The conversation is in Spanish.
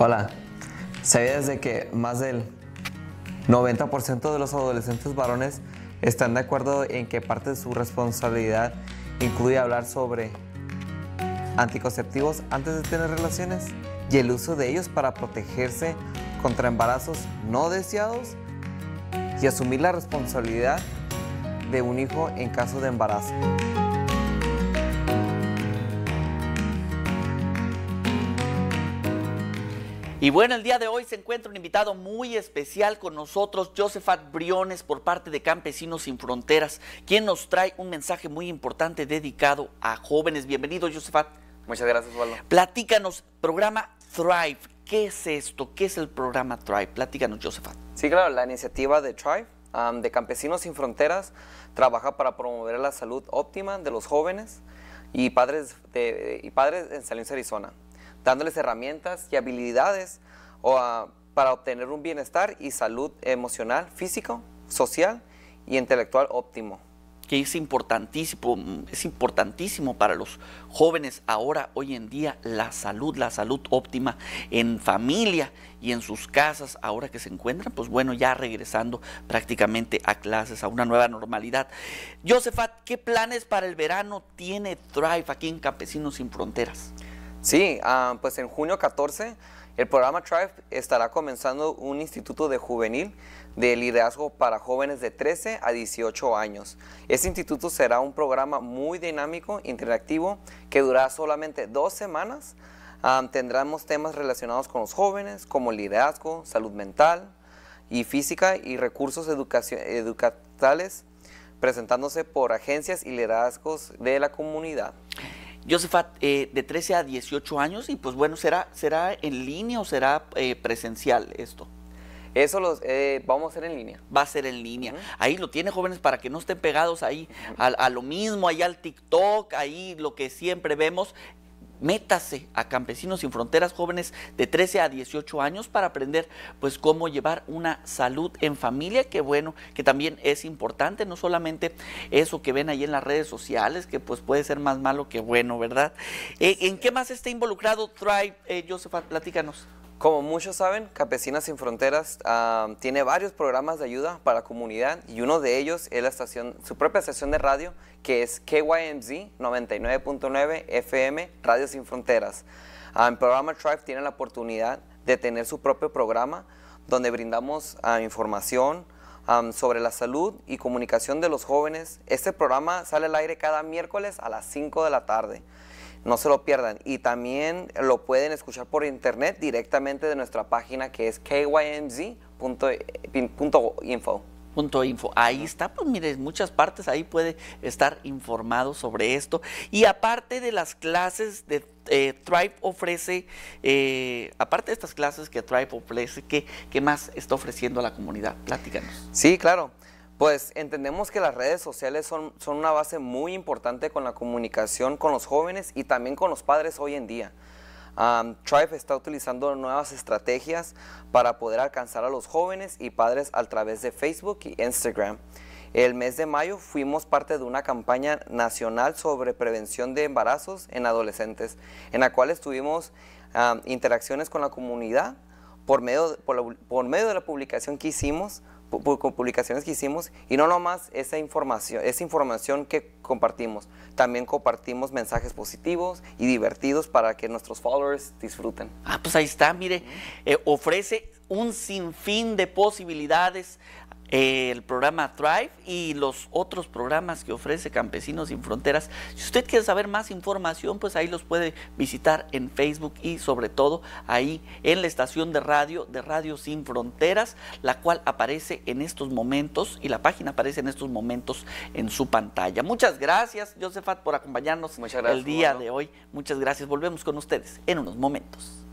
Hola, ¿sabías desde que más del 90% de los adolescentes varones están de acuerdo en que parte de su responsabilidad incluye hablar sobre anticonceptivos antes de tener relaciones y el uso de ellos para protegerse contra embarazos no deseados y asumir la responsabilidad de un hijo en caso de embarazo. Y bueno, el día de hoy se encuentra un invitado muy especial con nosotros, Josefat Briones, por parte de Campesinos Sin Fronteras, quien nos trae un mensaje muy importante dedicado a jóvenes. Bienvenido, Josefat. Muchas gracias, Waldo. Platícanos, programa Thrive. ¿Qué es esto? ¿Qué es el programa Thrive? Platícanos, Josefat. Sí, claro, la iniciativa de Thrive, de Campesinos Sin Fronteras, trabaja para promover la salud óptima de los jóvenes y padres, y padres en Salinas, Arizona dándoles herramientas y habilidades para obtener un bienestar y salud emocional, físico, social y intelectual óptimo. Que es importantísimo, es importantísimo para los jóvenes ahora, hoy en día, la salud, la salud óptima en familia y en sus casas, ahora que se encuentran, pues bueno, ya regresando prácticamente a clases, a una nueva normalidad. Josefat, ¿qué planes para el verano tiene Thrive aquí en Campesinos Sin Fronteras? Sí, ah, pues en junio 14 el programa Tribe estará comenzando un instituto de juvenil de liderazgo para jóvenes de 13 a 18 años. Este instituto será un programa muy dinámico, interactivo, que durará solamente dos semanas. Ah, tendremos temas relacionados con los jóvenes, como liderazgo, salud mental y física y recursos educatales presentándose por agencias y liderazgos de la comunidad. Josefa, eh, de 13 a 18 años y pues bueno, ¿será, será en línea o será eh, presencial esto? Eso los, eh, vamos a hacer en línea. Va a ser en línea. Ahí lo tiene, jóvenes, para que no estén pegados ahí a, a, lo mismo, ahí al TikTok, ahí lo que siempre vemos. Métase a Campesinos sin Fronteras, jóvenes de 13 a 18 años, para aprender pues cómo llevar una salud en familia, que bueno, que también es importante, no solamente eso que ven ahí en las redes sociales, que pues puede ser más malo que bueno, ¿verdad? Eh, ¿En qué más está involucrado Tribe, eh, Josefa? Platícanos. Como muchos saben, Campesinas Sin Fronteras ah, tiene varios programas de ayuda para la comunidad y uno de ellos es su propia estación de radio que es KYMZ 99.9 FM Radio Sin Fronteras. Ah, en el programa Tribe tiene la oportunidad de tener su propio programa donde brindamos ah, información, sobre la salud y comunicación de los jóvenes. Este programa sale al aire cada miércoles a las 5 de la tarde. No se lo pierdan. Y también lo pueden escuchar por internet directamente de nuestra página que es kymz.info info. Ahí está, pues mire, en muchas partes ahí puede estar informado sobre esto. Y aparte de las clases de eh, Tribe ofrece, eh, aparte de estas clases que TRIBE ofrece, ¿qué, ¿qué más está ofreciendo a la comunidad? Platícanos. Sí, claro. Pues entendemos que las redes sociales son, son una base muy importante con la comunicación con los jóvenes y también con los padres hoy en día. Tribe está utilizando nuevas estrategias para poder alcanzar a los jóvenes y padres a través de Facebook y Instagram. El mes de mayo fuimos parte de una campaña nacional sobre prevención de embarazos en adolescentes, en la cual estuvimos interacciones con la comunidad por medio de la publicación que hicimos publicaciones que hicimos y no nomás esa información, esa información que compartimos, también compartimos mensajes positivos y divertidos para que nuestros followers disfruten. Ah, pues ahí está, mire, eh, ofrece un sinfín de posibilidades eh, el programa Thrive y los otros programas que ofrece Campesinos sin Fronteras. Si usted quiere saber más información, pues ahí los puede visitar en Facebook y sobre todo ahí en la estación de radio de Radio Sin Fronteras, la cual aparece en estos momentos y la página aparece en estos momentos en su pantalla. Muchas gracias, Josefat, por acompañarnos el día de hoy. Muchas gracias. Volvemos con ustedes en unos momentos.